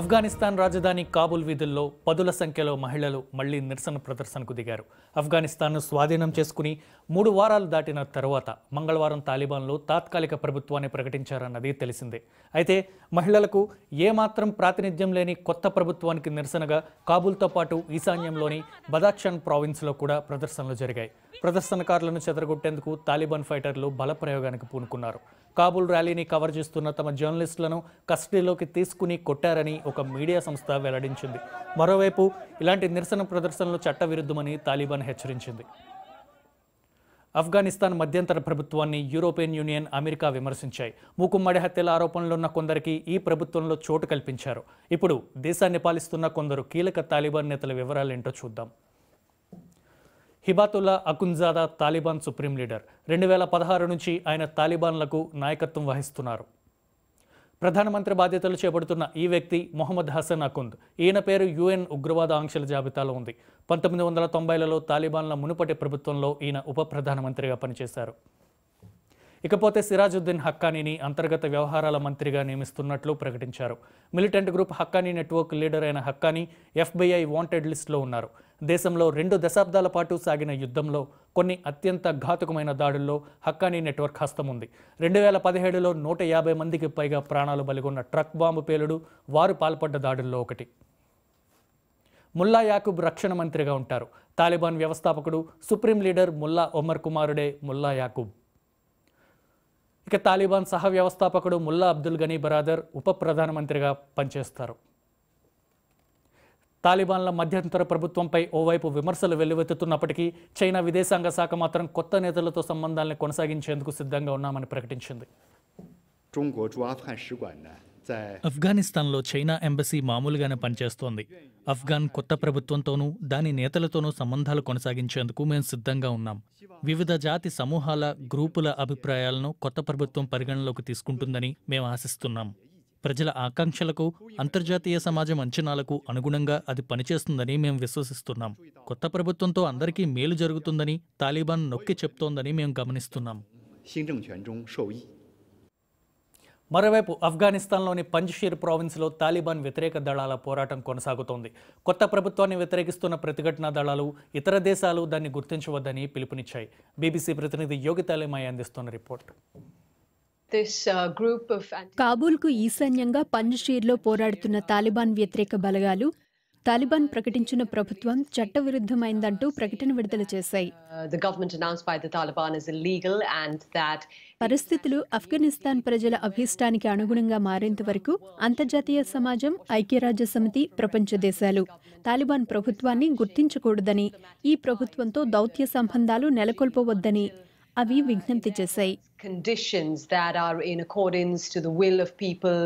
ఆఫ్ఘనిస్తాన్ రాజధాని కాబుల్ వీధుల్లో పదుల సంఖ్యలో మహిళలు మళ్లీ నిరసన ప్రదర్శనకు దిగారు ఆఫ్ఘనిస్తాన్ను స్వాధీనం చేసుకుని మూడు వారాలు దాటిన తర్వాత మంగళవారం తాలిబాన్లో తాత్కాలిక ప్రభుత్వాన్ని ప్రకటించారన్నది తెలిసిందే అయితే మహిళలకు ఏమాత్రం ప్రాతినిధ్యం లేని కొత్త ప్రభుత్వానికి నిరసనగా కాబూల్తో పాటు ఈశాన్యంలోని బదాక్షన్ ప్రావిన్స్లో కూడా ప్రదర్శనలు జరిగాయి ప్రదర్శనకారులను చెదరగొట్టేందుకు తాలిబాన్ ఫైటర్లు బలప్రయోగానికి పూనుకున్నారు కాబూల్ ర్యాలీని కవర్ చేస్తున్న తమ జర్నలిస్టులను కస్టడీలోకి తీసుకుని కొట్టారని ఒక మీడియా సంస్థ వెల్లడించింది మరోవైపు ఇలాంటి నిరసన ప్రదర్శనలు చట్టవిరుద్ధమని తాలిబాన్ హెచ్చరించింది ఆఫ్ఘనిస్తాన్ మధ్యంతర ప్రభుత్వాన్ని యూరోపియన్ యూనియన్ అమెరికా విమర్శించాయి మూకుమ్మడి హత్యల ఆరోపణలు ఉన్న కొందరికి ఈ ప్రభుత్వంలో చోటు కల్పించారు ఇప్పుడు దేశాన్ని పాలిస్తున్న కొందరు కీలక తాలిబాన్ నేతల వివరాలు ఏంటో చూద్దాం హిబాతుల్లా అకున్జాదా తాలిబాన్ సుప్రీం లీడర్ రెండు వేల పదహారు నుంచి ఆయన తాలిబాన్లకు నాయకత్వం వహిస్తున్నారు ప్రధానమంత్రి బాధ్యతలు చేపడుతున్న ఈ వ్యక్తి మొహమ్మద్ హసన్ అకుంద్ ఈయన పేరు యుఎన్ ఉగ్రవాద ఆంక్షల జాబితాలో ఉంది పంతొమ్మిది వందల తొంభైలలో తాలిబాన్ల మునుపటి ప్రభుత్వంలో ఈయన ఉప ప్రధానమంత్రిగా పనిచేశారు ఇకపోతే సిరాజుద్దీన్ హక్కానీని అంతర్గత వ్యవహారాల మంత్రిగా నియమిస్తున్నట్లు ప్రకటించారు militant group Haqqani network leader అయిన హక్కానీ ఎఫ్బిఐ వాంటెడ్ లిస్టులో ఉన్నారు దేశంలో రెండు దశాబ్దాల పాటు సాగిన యుద్ధంలో కొన్ని అత్యంత ఘాతుకమైన దాడుల్లో హక్కానీ నెట్వర్క్ హస్తం ఉంది రెండు వేల పదిహేడులో నూట యాభై మందికి పైగా ప్రాణాలు బలిగొన్న ట్రక్ బాంబు పేలుడు వారు పాల్పడ్డ దాడుల్లో ఒకటి ముల్లా యాకూబ్ రక్షణ మంత్రిగా ఉంటారు తాలిబాన్ వ్యవస్థాపకుడు సుప్రీం లీడర్ ముల్లా ఒమర్ కుమారుడే ముల్లా యాకూబ్ ఇక తాలిబాన్ సహ వ్యవస్థాపకుడు ముల్లా అబ్దుల్ గనీ బరాదర్ ఉప ప్రధానమంత్రిగా పనిచేస్తారు తాలిబాన్ల మధ్యంతర ప్రభుత్వంపై ఓవైపు విమర్శలు వెల్లువెత్తుతున్నప్పటికీ చైనా విదేశాంగ శాఖ మాత్రం కొత్త నేతలతో సంబంధాలను కొనసాగించేందుకు సిద్ధంగా ఉన్నామని ప్రకటించింది ఆఫ్ఘనిస్తాన్లో చైనా ఎంబసీ మామూలుగానే పనిచేస్తోంది ఆఫ్ఘాన్ కొత్త ప్రభుత్వంతోనూ దాని నేతలతోనూ సంబంధాలు కొనసాగించేందుకు మేము సిద్ధంగా ఉన్నాం వివిధ జాతి సమూహాల గ్రూపుల అభిప్రాయాలను కొత్త ప్రభుత్వం పరిగణలోకి తీసుకుంటుందని మేము ఆశిస్తున్నాం ప్రజల ఆకాంక్షలకు అంతర్జాతీయ సమాజం అంచనాలకు అనుగుణంగా అది పనిచేస్తుందని మేము విశ్వసిస్తున్నాం కొత్త ప్రభుత్వంతో అందరికీ మేలు జరుగుతుందని తాలిబాన్ నొక్కి చెప్తోందని మేము గమనిస్తున్నాం మరోవైపు ఆఫ్ఘనిస్తాన్లోని పంజ్షీర్ ప్రావిన్స్లో తాలిబాన్ వ్యతిరేక దళాల పోరాటం కొనసాగుతోంది కొత్త ప్రభుత్వాన్ని వ్యతిరేకిస్తున్న ప్రతిఘటనా దళాలు ఇతర దేశాలు దాన్ని గుర్తించవద్దని పిలుపునిచ్చాయి బీబీసీ ప్రతినిధి యోగితాలేమాయి అందిస్తున్న రిపోర్ట్ uh, కాబూల్కు ఈశాన్యంగా పంజ్షీర్లో పోరాడుతున్న తాలిబాన్ వ్యతిరేక బలగాలు తాలిబాన్ ప్రకటించిన ప్రభుత్వం చట్టవిరుద్ధమైందంటూ ప్రకటన విడుదల చేశాయి uh, పరిస్థితులు ఆఫ్ఘనిస్తాన్ ప్రజల అభీష్టానికి అనుగుణంగా మారేంత వరకు అంతర్జాతీయ సమాజం ఐక్యరాజ్య సమితి ప్రపంచ దేశాలు తాలిబాన్ ప్రభుత్వాన్ని గుర్తించకూడదని ఈ ప్రభుత్వంతో దౌత్య సంబంధాలు నెలకొల్పవద్దని అవి విజ్ఞప్తి చేశాయి conditions that are in accordance to the will of people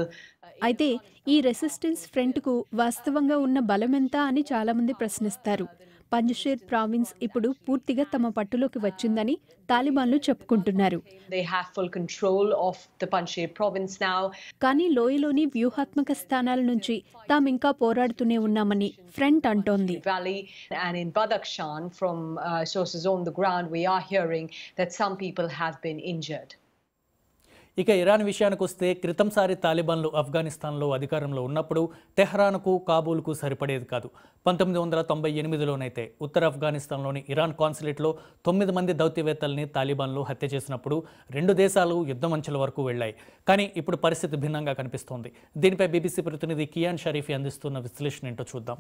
అయితే ఈ రెసిస్టెన్స్ ఫ్రంట్కు వాస్తవంగా ఉన్న బలమెంత అని చాలామంది ప్రశ్నిస్తారు పంజషేర్ ప్రావిన్స్ ఇప్పుడు పూర్తిగా తమ పట్టులోకి వచ్చిందని తాలిబాన్లు చెప్పుకుంటున్నారు కానీ లోయలోని వ్యూహాత్మక స్థానాల నుంచి తాము ఇంకా పోరాడుతూనే ఉన్నామని ఫ్రంట్ అంటోంది From uh, sources on the ground, we are hearing that some people have ఇక ఇరాన్ విషయానికి వస్తే క్రితంసారి తాలిబాన్లు ఆఫ్ఘనిస్తాన్లో అధికారంలో ఉన్నప్పుడు తెహ్రాన్కు కాబూల్కు సరిపడేది కాదు పంతొమ్మిది వందల తొంభై ఎనిమిదిలోనైతే ఉత్తర ఆఫ్ఘనిస్తాన్లోని ఇరాన్ కాన్సులేట్లో తొమ్మిది మంది దౌత్యవేత్తల్ని తాలిబాన్లు హత్య చేసినప్పుడు రెండు దేశాలు యుద్ధం వరకు వెళ్ళాయి కానీ ఇప్పుడు పరిస్థితి భిన్నంగా కనిపిస్తోంది దీనిపై బీబీసీ ప్రతినిధి కియాన్ షరీఫీ అందిస్తున్న విశ్లేషణ ఏంటో చూద్దాం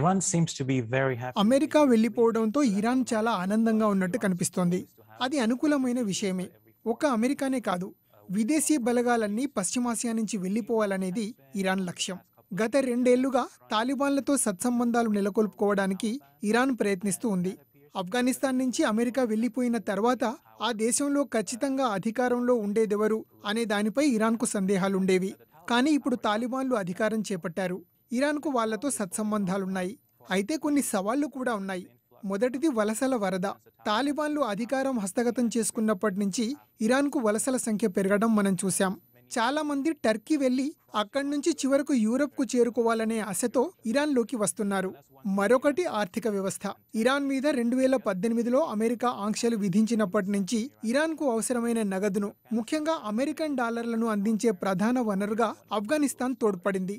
Iran seems to be very America వెళ్ళిపోవడంతో ఇరాన్ చాలా ఆనందంగా ఉన్నట్టు కనిపిస్తోంది అది అనుకూలమైన విషయమే ఒక్క అమెరికానే కాదు విదేశీ బలగాలన్నీ పశ్చిమాసియా నుంచి వెళ్లిపోవాలనేది ఇరాన్ లక్ష్యం గత రెండేళ్లుగా తాలిబాన్లతో సత్సంబంధాలు నెలకొల్పుకోవడానికి ఇరాన్ ప్రయత్నిస్తూ ఉంది ఆఫ్ఘనిస్తాన్ నుంచి అమెరికా వెళ్లిపోయిన తర్వాత ఆ దేశంలో ఖచ్చితంగా అధికారంలో ఉండేదెవరు అనే దానిపై ఇరాన్కు సందేహాలుండేవి కానీ ఇప్పుడు తాలిబాన్లు అధికారం చేపట్టారు ఇరాన్కు వాళ్లతో సత్సంబంధాలున్నాయి అయితే కొన్ని సవాళ్లు కూడా ఉన్నాయి మొదటిది వలసల వరద తాలిబాన్లు అధికారం హస్తగతం చేసుకున్నప్పటి నుంచి ఇరాన్కు వలసల సంఖ్య పెరగడం మనం చూశాం చాలామంది టర్కీ వెళ్ళి అక్కడి నుంచి చివరకు యూరప్కు చేరుకోవాలనే ఆశతో ఇరాన్లోకి వస్తున్నారు మరొకటి ఆర్థిక వ్యవస్థ ఇరాన్ మీద రెండు వేల పద్దెనిమిదిలో అమెరికా ఆంక్షలు విధించినప్పటి నుంచి ఇరాన్కు అవసరమైన నగదును ముఖ్యంగా అమెరికన్ డాలర్లను అందించే ప్రధాన వనరుగా ఆఫ్ఘనిస్తాన్ తోడ్పడింది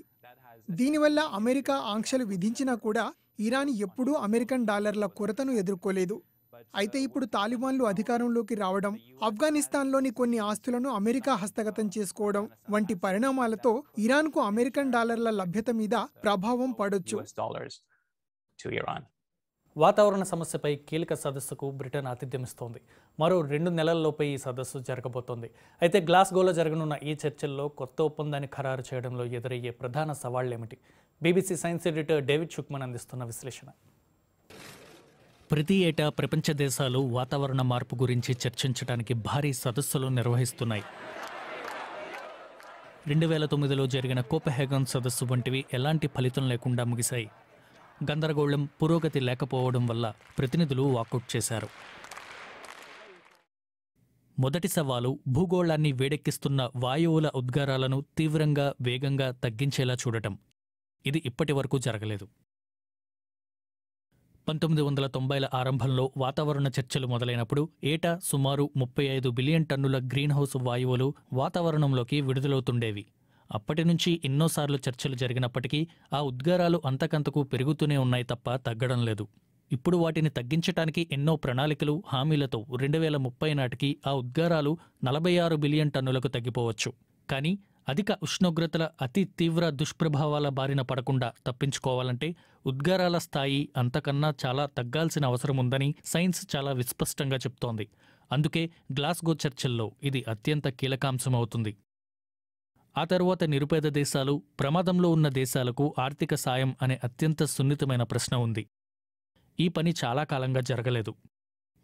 దీనివల్ల అమెరికా ఆంక్షలు విధించినా కూడా ఇరాన్ ఎప్పుడూ అమెరికన్ డాలర్ల కొరతను ఎదుర్కోలేదు అయితే ఇప్పుడు తాలిబాన్లు అధికారంలోకి రావడం ఆఫ్ఘనిస్తాన్లోని కొన్ని ఆస్తులను అమెరికా హస్తగతం చేసుకోవడం వంటి పరిణామాలతో ఇరాన్కు అమెరికన్ డాలర్ల లభ్యత మీద ప్రభావం పడొచ్చు వాతావరణ సమస్యపై కీలక సదస్సుకు బ్రిటన్ ఆతిథ్యమిస్తోంది మరో రెండు నెలల్లోపై ఈ సదస్సు జరగబోతోంది అయితే గ్లాస్గోలో జరగనున్న ఈ చర్చల్లో కొత్త ఒప్పందాన్ని ఖరారు చేయడంలో ఎదురయ్యే ప్రధాన ఏమిటి BBC science editor David Shukman అందిస్తున్న విశ్లేషణ ప్రతి ఏటా ప్రపంచ దేశాలు వాతావరణ మార్పు గురించి చర్చించడానికి భారీ సదస్సులు నిర్వహిస్తున్నాయి రెండు వేల తొమ్మిదిలో జరిగిన కోపహేగన్ సదస్సు వంటివి ఎలాంటి ఫలితం లేకుండా ముగిశాయి గందరగోళం పురోగతి లేకపోవడం వల్ల ప్రతినిధులు వాకౌట్ చేశారు మొదటి సవాలు భూగోళాన్ని వేడెక్కిస్తున్న వాయువుల ఉద్గారాలను తీవ్రంగా వేగంగా తగ్గించేలా చూడటం ఇది ఇప్పటి వరకు జరగలేదు పంతొమ్మిది వందల తొంభైల ఆరంభంలో వాతావరణ చర్చలు మొదలైనప్పుడు ఏటా సుమారు ముప్పై ఐదు బిలియన్ టన్నుల గ్రీన్హౌస్ వాయువులు వాతావరణంలోకి విడుదలవుతుండేవి అప్పటి నుంచి ఎన్నోసార్లు చర్చలు జరిగినప్పటికీ ఆ ఉద్గారాలు అంతకంతకు పెరుగుతూనే ఉన్నాయి తప్ప తగ్గడం లేదు ఇప్పుడు వాటిని తగ్గించటానికి ఎన్నో ప్రణాళికలు హామీలతో రెండు వేల ముప్పై నాటికి ఆ ఉద్గారాలు నలభై ఆరు బిలియన్ టన్నులకు తగ్గిపోవచ్చు కానీ అధిక ఉష్ణోగ్రతల అతి తీవ్ర దుష్ప్రభావాల బారిన పడకుండా తప్పించుకోవాలంటే ఉద్గారాల స్థాయి అంతకన్నా చాలా తగ్గాల్సిన అవసరం ఉందని సైన్స్ చాలా విస్పష్టంగా చెప్తోంది అందుకే గ్లాస్గో చర్చల్లో ఇది అత్యంత కీలకాంశం అవుతుంది ఆ తరువాత నిరుపేద దేశాలు ప్రమాదంలో ఉన్న దేశాలకు ఆర్థిక సాయం అనే అత్యంత సున్నితమైన ప్రశ్న ఉంది ఈ పని చాలా కాలంగా జరగలేదు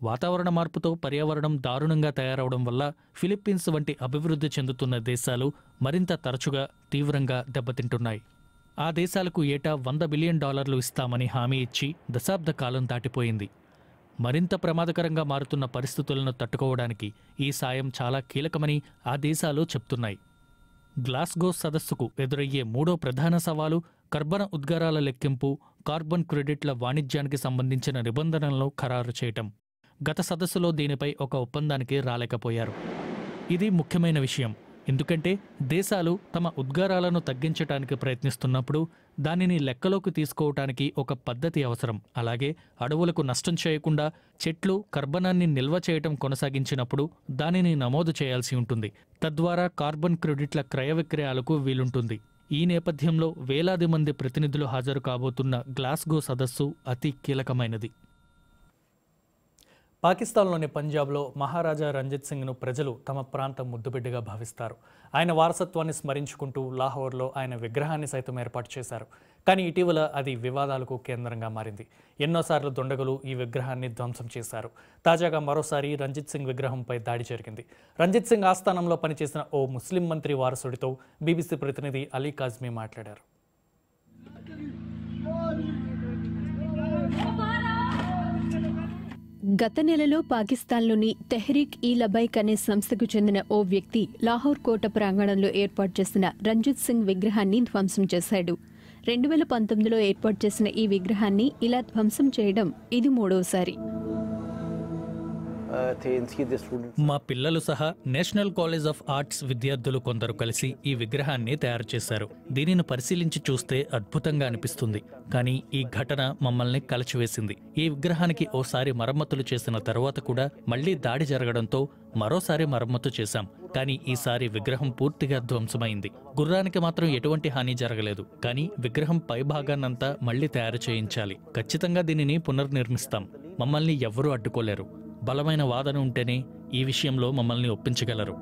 వాతావరణ మార్పుతో పర్యావరణం దారుణంగా తయారవడం వల్ల ఫిలిప్పీన్స్ వంటి అభివృద్ధి చెందుతున్న దేశాలు మరింత తరచుగా తీవ్రంగా దెబ్బతింటున్నాయి ఆ దేశాలకు ఏటా వంద బిలియన్ డాలర్లు ఇస్తామని హామీ ఇచ్చి దశాబ్ద కాలం దాటిపోయింది మరింత ప్రమాదకరంగా మారుతున్న పరిస్థితులను తట్టుకోవడానికి ఈ సాయం చాలా కీలకమని ఆ దేశాలు చెప్తున్నాయి గ్లాస్గో సదస్సుకు ఎదురయ్యే మూడో ప్రధాన సవాలు కర్బన ఉద్గారాల లెక్కింపు కార్బన్ క్రెడిట్ల వాణిజ్యానికి సంబంధించిన నిబంధనలను ఖరారు చేయటం గత సదస్సులో దీనిపై ఒక ఒప్పందానికి రాలేకపోయారు ఇది ముఖ్యమైన విషయం ఎందుకంటే దేశాలు తమ ఉద్గారాలను తగ్గించటానికి ప్రయత్నిస్తున్నప్పుడు దానిని లెక్కలోకి తీసుకోవటానికి ఒక పద్ధతి అవసరం అలాగే అడవులకు నష్టం చేయకుండా చెట్లు కర్బనాన్ని నిల్వ చేయటం కొనసాగించినప్పుడు దానిని నమోదు చేయాల్సి ఉంటుంది తద్వారా కార్బన్ క్రెడిట్ల క్రయ విక్రయాలకు వీలుంటుంది ఈ నేపథ్యంలో వేలాది మంది ప్రతినిధులు హాజరు కాబోతున్న గ్లాస్గో సదస్సు అతి కీలకమైనది పాకిస్తాన్లోని పంజాబ్లో మహారాజా రంజిత్ సింగ్ను ప్రజలు తమ ప్రాంతం ముద్దుబిడ్డగా భావిస్తారు ఆయన వారసత్వాన్ని స్మరించుకుంటూ లాహోర్లో ఆయన విగ్రహాన్ని సైతం ఏర్పాటు చేశారు కానీ ఇటీవల అది వివాదాలకు కేంద్రంగా మారింది ఎన్నోసార్లు దుండగులు ఈ విగ్రహాన్ని ధ్వంసం చేశారు తాజాగా మరోసారి రంజిత్ సింగ్ విగ్రహంపై దాడి జరిగింది రంజిత్ సింగ్ ఆస్థానంలో పనిచేసిన ఓ ముస్లిం మంత్రి వారసుడితో బీబీసీ ప్రతినిధి అలీ కాజ్మీ మాట్లాడారు గత నెలలో పాకిస్తాన్లోని తెహ్రీక్ ఈ లబైక్ అనే సంస్థకు చెందిన ఓ వ్యక్తి లాహోర్ కోట ప్రాంగణంలో ఏర్పాటు చేసిన రంజిత్ సింగ్ విగ్రహాన్ని ధ్వంసం చేశాడు రెండు వేల పంతొమ్మిదిలో ఏర్పాటు చేసిన ఈ విగ్రహాన్ని ఇలా ధ్వంసం చేయడం ఇది మూడోసారి మా పిల్లలు సహా నేషనల్ కాలేజ్ ఆఫ్ ఆర్ట్స్ విద్యార్థులు కొందరు కలిసి ఈ విగ్రహాన్ని తయారు చేశారు దీనిని పరిశీలించి చూస్తే అద్భుతంగా అనిపిస్తుంది కానీ ఈ ఘటన మమ్మల్ని కలచివేసింది ఈ విగ్రహానికి ఓసారి మరమ్మతులు చేసిన తర్వాత కూడా మళ్లీ దాడి జరగడంతో మరోసారి మరమ్మతు చేశాం కానీ ఈసారి విగ్రహం పూర్తిగా ధ్వంసమైంది గుర్రానికి మాత్రం ఎటువంటి హాని జరగలేదు కానీ విగ్రహం పైభాగాన్నంతా మళ్లీ తయారు చేయించాలి ఖచ్చితంగా దీనిని పునర్నిర్మిస్తాం మమ్మల్ని ఎవ్వరూ అడ్డుకోలేరు బలమైన వాదన ఉంటేనే ఈ విషయంలో మమ్మల్ని ఒప్పించగలరు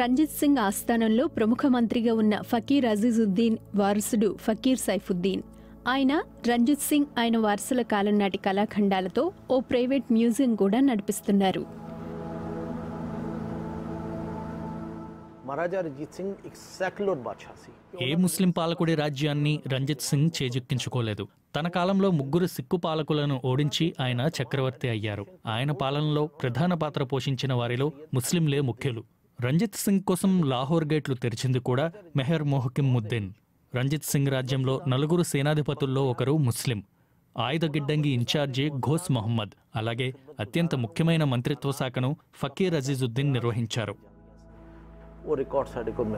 రంజిత్ సింగ్ ఆస్థానంలో ప్రముఖ మంత్రిగా ఉన్న ఫకీర్ అజీజుద్దీన్ వారసుడు ఫకీర్ సైఫుద్దీన్ ఆయన రంజిత్ సింగ్ ఆయన వారసుల కాలం నాటి కళాఖండాలతో ఓ ప్రైవేట్ మ్యూజియం కూడా నడిపిస్తున్నారు మహారాజా సింగ్ బాద్షా ఏ ముస్లిం పాలకుడి రాజ్యాన్ని రంజిత్ సింగ్ చేజిక్కించుకోలేదు తన కాలంలో ముగ్గురు సిక్కు పాలకులను ఓడించి ఆయన చక్రవర్తి అయ్యారు ఆయన పాలనలో ప్రధాన పాత్ర పోషించిన వారిలో ముస్లింలే ముఖ్యులు రంజిత్ సింగ్ కోసం లాహోర్ గేట్లు తెరిచింది కూడా మెహర్ మొహకిం ముద్దీన్ రంజిత్ సింగ్ రాజ్యంలో నలుగురు సేనాధిపతుల్లో ఒకరు ముస్లిం ఆయుధ గిడ్డంగి ఇన్ఛార్జి ఘోస్ మహమ్మద్ అలాగే అత్యంత ముఖ్యమైన మంత్రిత్వ శాఖను ఫకీర్ అజీజుద్దీన్ నిర్వహించారు ఓ ਰਿਕਾਰਡ ਸਾਡੇ ਕੋਲ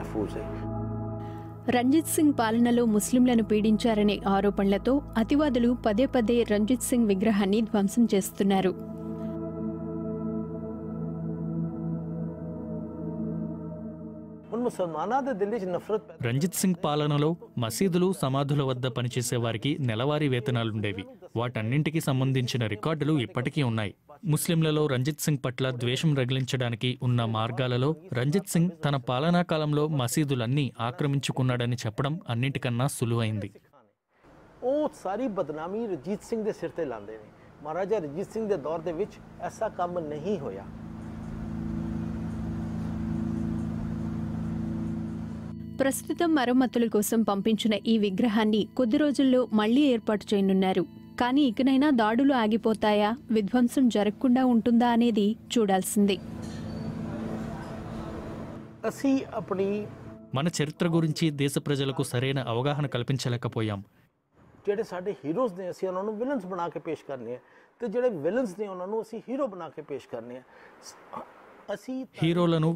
రంజిత్ సింగ్ పాలనలో ముస్లింలను పీడించారనే ఆరోపణలతో అతివాదులు పదే పదే రంజిత్ సింగ్ విగ్రహాన్ని ధ్వంసం చేస్తున్నారు రంజిత్ సింగ్ పాలనలో మసీదులు సమాధుల వద్ద పనిచేసే వారికి నెలవారీ వేతనాలుండేవి వాటన్నింటికి సంబంధించిన రికార్డులు ఇప్పటికీ ఉన్నాయి ముస్లింలలో రంజిత్ సింగ్ పట్ల ద్వేషం రగిలించడానికి ఉన్న మార్గాలలో రంజిత్ సింగ్ తన పాలనా కాలంలో మసీదులన్నీ ఆక్రమించుకున్నాడని చెప్పడం అన్నిటికన్నా సులువైంది ਉਹ ਸਾਰੀ ਬਦਨਾਮੀ ਰਜੀਤ ਸਿੰਘ ਦੇ ਸਿਰ ਤੇ ਲਾਉਂਦੇ ਨੇ ਮਹਾਰਾਜਾ ਰਜੀਤ ਸਿੰਘ ਦੇ ਦੌਰ ਦੇ ਵਿੱਚ ਐਸਾ ਕੰਮ ਨਹੀਂ ਹੋਇਆ ప్రస్తుతం మరమ్మతుల కోసం పంపించిన ఈ విగ్రహాన్ని కొద్ది రోజుల్లో మళ్లీ ఏర్పాటు చేయనున్నారు కానీ ఇకనైనా దాడులు ఆగిపోతాయా విధ్వంసం జరగకుండా ఉంటుందా అనేది చూడాల్సింది మన చరిత్ర గురించి దేశ ప్రజలకు సరైన అవగాహన కల్పించలేకపోయాం ਜਿਹੜੇ ਸਾਡੇ ਹੀਰੋਜ਼ ਨੇ ਅਸੀਂ ਉਹਨਾਂ ਨੂੰ ਵਿਲਨਸ ਬਣਾ ਕੇ ਪੇਸ਼ ਕਰਨੇ ਆ ਤੇ ਜਿਹੜੇ ਵਿਲਨਸ ਨੇ ਉਹਨਾਂ ਨੂੰ ਅਸੀਂ ਹੀਰੋ ਬਣਾ ਕੇ ਪੇਸ਼ ਕਰਨੇ ਆ హీరో బనా కే పేష్ కర్నే హీరోలను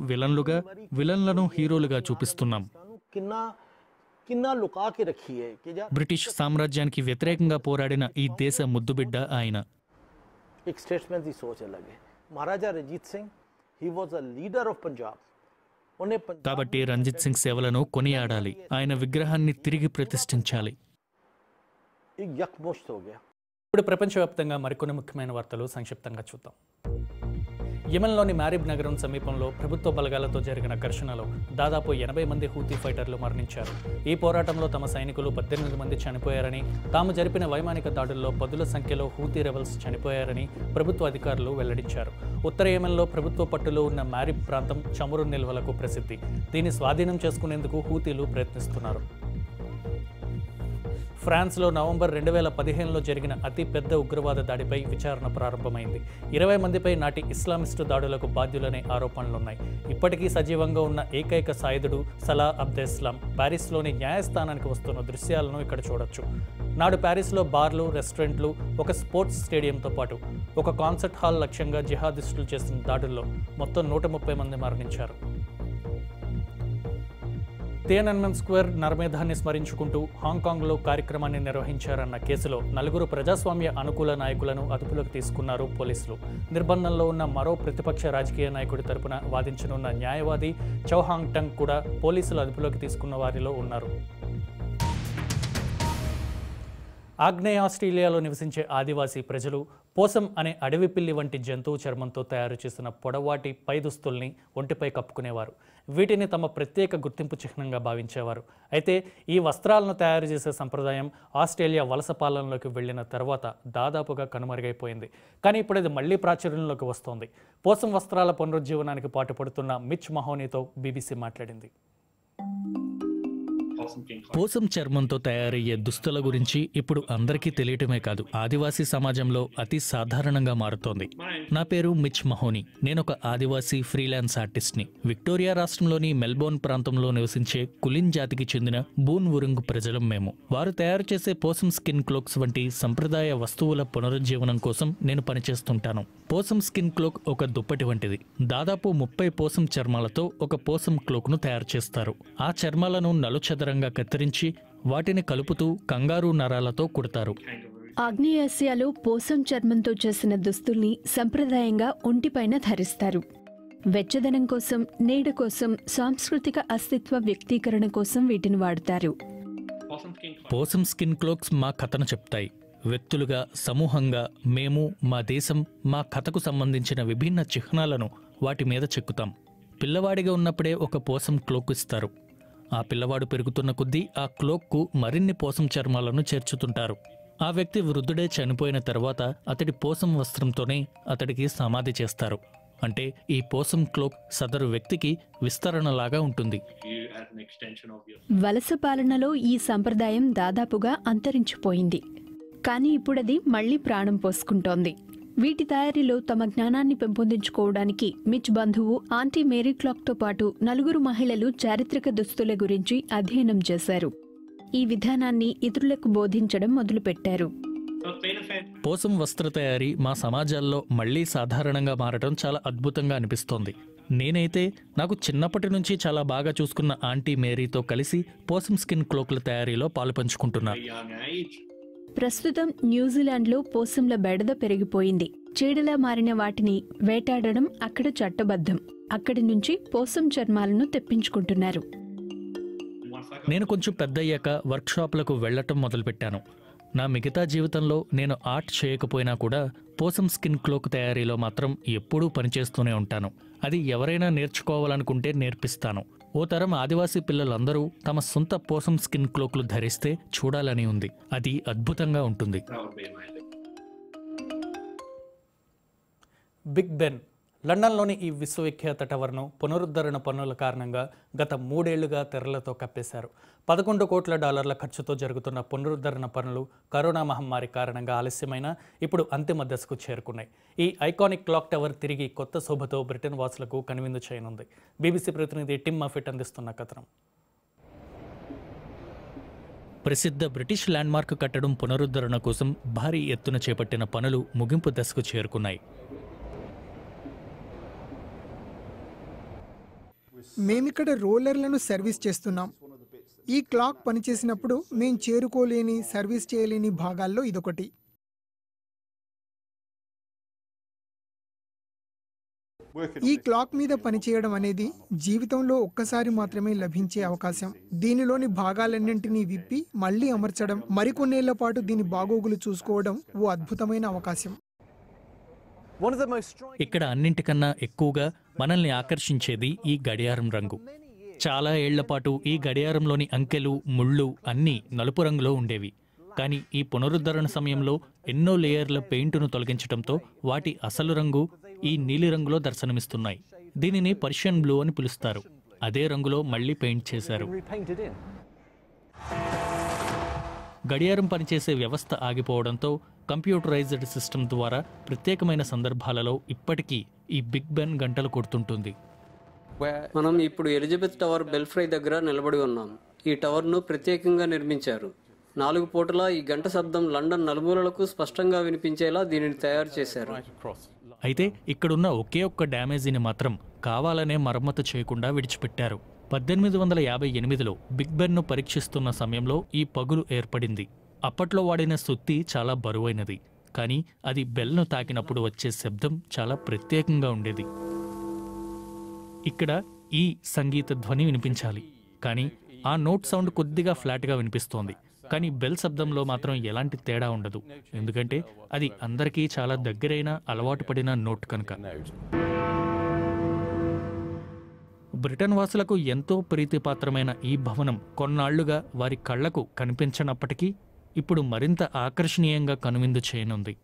విలన్లుగా ਹੀਰੋ ਲੁਗਾ ਚੂਪਿਸਤੁਨਾਂ ਕਿੰਨਾ బ్రిటిష్ సామ్రాజ్యానికి వ్యతిరేకంగా పోరాడిన ఈ దేశ ముద్దుబిడ్డ ఆయన Maharaja Singh a leader of Punjab కాబట్టి రంజిత్ సింగ్ సేవలను కొనియాడాలి ఆయన విగ్రహాన్ని తిరిగి ప్రతిష్ఠించాలి ఇప్పుడు ప్రపంచవ్యాప్తంగా మరికొన్ని ముఖ్యమైన వార్తలు సంక్షిప్తంగా చూద్దాం యెమెన్లోని మ్యారిబ్ నగరం సమీపంలో ప్రభుత్వ బలగాలతో జరిగిన ఘర్షణలో దాదాపు ఎనభై మంది హూతీ ఫైటర్లు మరణించారు ఈ పోరాటంలో తమ సైనికులు పద్దెనిమిది మంది చనిపోయారని తాము జరిపిన వైమానిక దాడుల్లో పదుల సంఖ్యలో హూతీ రెబల్స్ చనిపోయారని ప్రభుత్వ అధికారులు వెల్లడించారు ఉత్తర యమన్లో ప్రభుత్వ పట్టులో ఉన్న మ్యారిబ్ ప్రాంతం చమురు నిల్వలకు ప్రసిద్ధి దీన్ని స్వాధీనం చేసుకునేందుకు హూతీలు ప్రయత్నిస్తున్నారు ఫ్రాన్స్లో నవంబర్ రెండు వేల పదిహేనులో జరిగిన అతిపెద్ద ఉగ్రవాద దాడిపై విచారణ ప్రారంభమైంది ఇరవై మందిపై నాటి ఇస్లామిస్టు దాడులకు బాధ్యులనే ఆరోపణలున్నాయి ఇప్పటికీ సజీవంగా ఉన్న ఏకైక సాయుధుడు సలా అబ్దేస్లాం ప్యారిస్లోని న్యాయస్థానానికి వస్తున్న దృశ్యాలను ఇక్కడ చూడొచ్చు నాడు ప్యారిస్లో బార్లు రెస్టారెంట్లు ఒక స్పోర్ట్స్ స్టేడియంతో పాటు ఒక కాన్సర్ట్ హాల్ లక్ష్యంగా జిహాదిస్టులు చేసిన దాడుల్లో మొత్తం నూట ముప్పై మంది మరణించారు తేనన్మన్ స్క్వేర్ నరమేధాన్ని స్మరించుకుంటూ హాంకాంగ్లో కార్యక్రమాన్ని నిర్వహించారన్న కేసులో నలుగురు ప్రజాస్వామ్య అనుకూల నాయకులను అదుపులోకి తీసుకున్నారు పోలీసులు నిర్బంధంలో ఉన్న మరో ప్రతిపక్ష రాజకీయ నాయకుడి తరపున వాదించనున్న న్యాయవాది చౌహాంగ్ టంగ్ కూడా పోలీసులు అదుపులోకి తీసుకున్న వారిలో ఉన్నారు ఆగ్నేయ ఆస్ట్రేలియాలో నివసించే ఆదివాసీ ప్రజలు పోసం అనే అడవి పిల్లి వంటి జంతువు చర్మంతో తయారు చేసిన పొడవాటి పై దుస్తుల్ని ఒంటిపై కప్పుకునేవారు వీటిని తమ ప్రత్యేక గుర్తింపు చిహ్నంగా భావించేవారు అయితే ఈ వస్త్రాలను తయారు చేసే సంప్రదాయం ఆస్ట్రేలియా వలస పాలనలోకి వెళ్ళిన తర్వాత దాదాపుగా కనుమరుగైపోయింది కానీ ఇప్పుడు అది మళ్లీ ప్రాచుర్యంలోకి వస్తోంది పోసం వస్త్రాల పునరుజ్జీవనానికి పాటుపడుతున్న మిచ్ మహోనీతో బీబీసీ మాట్లాడింది పోసం చర్మంతో తయారయ్యే దుస్తుల గురించి ఇప్పుడు అందరికీ తెలియటమే కాదు ఆదివాసీ సమాజంలో అతి సాధారణంగా మారుతోంది నా పేరు మిచ్ మహోని నేనొక ఆదివాసీ ఫ్రీలాన్స్ ఆర్టిస్ట్ని విక్టోరియా రాష్ట్రంలోని మెల్బోర్న్ ప్రాంతంలో నివసించే కులిన్ జాతికి చెందిన బూన్ ఉరుంగ్ ప్రజలం మేము వారు తయారు చేసే పోసం స్కిన్ క్లోక్స్ వంటి సంప్రదాయ వస్తువుల పునరుజ్జీవనం కోసం నేను పనిచేస్తుంటాను పోసం స్కిన్ క్లోక్ ఒక దుప్పటి వంటిది దాదాపు ముప్పై పోసం చర్మాలతో ఒక పోసం క్లోక్ను తయారు చేస్తారు ఆ చర్మాలను నలుచదరం దూరంగా కత్తిరించి వాటిని కలుపుతూ కంగారు నరాలతో కుడతారు ఆగ్నేయాసియాలో పోసం చర్మంతో చేసిన దుస్తుల్ని సంప్రదాయంగా ఒంటిపైన ధరిస్తారు వెచ్చదనం కోసం నీడ కోసం సాంస్కృతిక అస్తిత్వ వ్యక్తీకరణ కోసం వీటిని వాడతారు పోసం స్కిన్ క్లోక్స్ మా కథను చెప్తాయి వ్యక్తులుగా సమూహంగా మేము మా దేశం మా కథకు సంబంధించిన విభిన్న చిహ్నాలను వాటి మీద చెక్కుతాం పిల్లవాడిగా ఉన్నప్పుడే ఒక పోసం క్లోక్ ఇస్తారు ఆ పిల్లవాడు పెరుగుతున్న కొద్దీ ఆ క్లోక్కు మరిన్ని పోసం చర్మాలను చేర్చుతుంటారు ఆ వ్యక్తి వృద్ధుడే చనిపోయిన తర్వాత అతడి పోసం వస్త్రంతోనే అతడికి సమాధి చేస్తారు అంటే ఈ పోసం క్లోక్ సదరు వ్యక్తికి విస్తరణలాగా ఉంటుంది వలస పాలనలో ఈ సంప్రదాయం దాదాపుగా అంతరించిపోయింది కానీ ఇప్పుడది మళ్లీ ప్రాణం పోసుకుంటోంది వీటి తయారీలో తమ జ్ఞానాన్ని పెంపొందించుకోవడానికి మిచ్ బంధువు ఆంటీ మేరీ క్లాక్తో పాటు నలుగురు మహిళలు చారిత్రక దుస్తుల గురించి అధ్యయనం చేశారు ఈ విధానాన్ని ఇతరులకు బోధించడం మొదలుపెట్టారు పోసం వస్త్ర తయారీ మా సమాజాల్లో మళ్లీ సాధారణంగా మారటం చాలా అద్భుతంగా అనిపిస్తోంది నేనైతే నాకు చిన్నప్పటి నుంచి చాలా బాగా చూసుకున్న ఆంటీ మేరీతో కలిసి పోసం స్కిన్ క్లోక్ల తయారీలో పాలుపంచుకుంటున్నాను ప్రస్తుతం న్యూజిలాండ్లో పోసంల బెడద పెరిగిపోయింది చీడలా మారిన వాటిని వేటాడడం అక్కడ చట్టబద్ధం అక్కడి నుంచి పోసం చర్మాలను తెప్పించుకుంటున్నారు నేను కొంచెం పెద్దయ్యాక వర్క్షాప్లకు వెళ్లటం మొదలుపెట్టాను నా మిగతా జీవితంలో నేను ఆర్ట్ చేయకపోయినా కూడా పోసం స్కిన్ క్లోక్ తయారీలో మాత్రం ఎప్పుడూ పనిచేస్తూనే ఉంటాను అది ఎవరైనా నేర్చుకోవాలనుకుంటే నేర్పిస్తాను ఓ తరం ఆదివాసీ పిల్లలందరూ తమ సొంత పోసం స్కిన్ క్లోక్లు ధరిస్తే చూడాలని ఉంది అది అద్భుతంగా ఉంటుంది బిగ్ బెన్ లండన్లోని ఈ విశ్వవిఖ్యాత టవర్ను పునరుద్ధరణ పనుల కారణంగా గత మూడేళ్లుగా తెరలతో కప్పేశారు పదకొండు కోట్ల డాలర్ల ఖర్చుతో జరుగుతున్న పునరుద్ధరణ పనులు కరోనా మహమ్మారి కారణంగా ఆలస్యమైన ఇప్పుడు అంతిమ దశకు చేరుకున్నాయి ఈ ఐకానిక్ క్లాక్ టవర్ తిరిగి కొత్త శోభతో బ్రిటన్ వాసులకు కనువిందు చేయనుంది బీబీసీ ప్రతినిధి టిమ్ మఫిట్ అందిస్తున్న కథనం ప్రసిద్ధ బ్రిటిష్ ల్యాండ్మార్క్ కట్టడం పునరుద్ధరణ కోసం భారీ ఎత్తున చేపట్టిన పనులు ముగింపు దశకు చేరుకున్నాయి మేమిక్కడ రోలర్లను సర్వీస్ చేస్తున్నాం ఈ క్లాక్ పనిచేసినప్పుడు మేము చేరుకోలేని సర్వీస్ చేయలేని భాగాల్లో ఇదొకటి ఈ క్లాక్ మీద పనిచేయడం అనేది జీవితంలో ఒక్కసారి మాత్రమే లభించే అవకాశం దీనిలోని భాగాలన్నింటినీ విప్పి మళ్లీ అమర్చడం మరికొన్నేళ్ల పాటు దీని బాగోగులు చూసుకోవడం ఓ అద్భుతమైన అవకాశం ఇక్కడ అన్నింటికన్నా ఎక్కువగా మనల్ని ఆకర్షించేది ఈ గడియారం రంగు చాలా పాటు ఈ గడియారంలోని అంకెలు ముళ్ళు అన్నీ నలుపు రంగులో ఉండేవి కానీ ఈ పునరుద్ధరణ సమయంలో ఎన్నో లేయర్ల పెయింట్ను తొలగించడంతో వాటి అసలు రంగు ఈ నీలిరంగులో దర్శనమిస్తున్నాయి దీనిని పర్షియన్ బ్లూ అని పిలుస్తారు అదే రంగులో మళ్లీ పెయింట్ చేశారు గడియారం పనిచేసే వ్యవస్థ ఆగిపోవడంతో కంప్యూటరైజ్డ్ సిస్టమ్ ద్వారా ప్రత్యేకమైన సందర్భాలలో ఇప్పటికీ ఈ బిగ్ బెన్ గంటలు కొడుతుంటుంది మనం ఇప్పుడు ఎలిజబెత్ టవర్ బెల్ఫ్రై దగ్గర నిలబడి ఉన్నాం ఈ టవర్ను ప్రత్యేకంగా నిర్మించారు నాలుగు పూటల ఈ గంట శబ్దం లండన్ నలుమూలలకు స్పష్టంగా వినిపించేలా దీనిని తయారు చేశారు అయితే ఇక్కడున్న ఒకే ఒక్క డ్యామేజీని మాత్రం కావాలనే మరమ్మతు చేయకుండా విడిచిపెట్టారు పద్దెనిమిది వందల యాభై ఎనిమిదిలో బిగ్ పరీక్షిస్తున్న సమయంలో ఈ పగులు ఏర్పడింది అప్పట్లో వాడిన సుత్తి చాలా బరువైనది కానీ అది బెల్ను తాకినప్పుడు వచ్చే శబ్దం చాలా ప్రత్యేకంగా ఉండేది ఇక్కడ ఈ సంగీత ధ్వని వినిపించాలి కానీ ఆ నోట్ సౌండ్ కొద్దిగా ఫ్లాట్గా వినిపిస్తోంది కానీ బెల్ శబ్దంలో మాత్రం ఎలాంటి తేడా ఉండదు ఎందుకంటే అది అందరికీ చాలా దగ్గరైన అలవాటు పడిన నోట్ కనుక బ్రిటన్ వాసులకు ఎంతో ప్రీతిపాత్రమైన ఈ భవనం కొన్నాళ్లుగా వారి కళ్లకు కనిపించనప్పటికీ ఇప్పుడు మరింత ఆకర్షణీయంగా కనువిందు చేయనుంది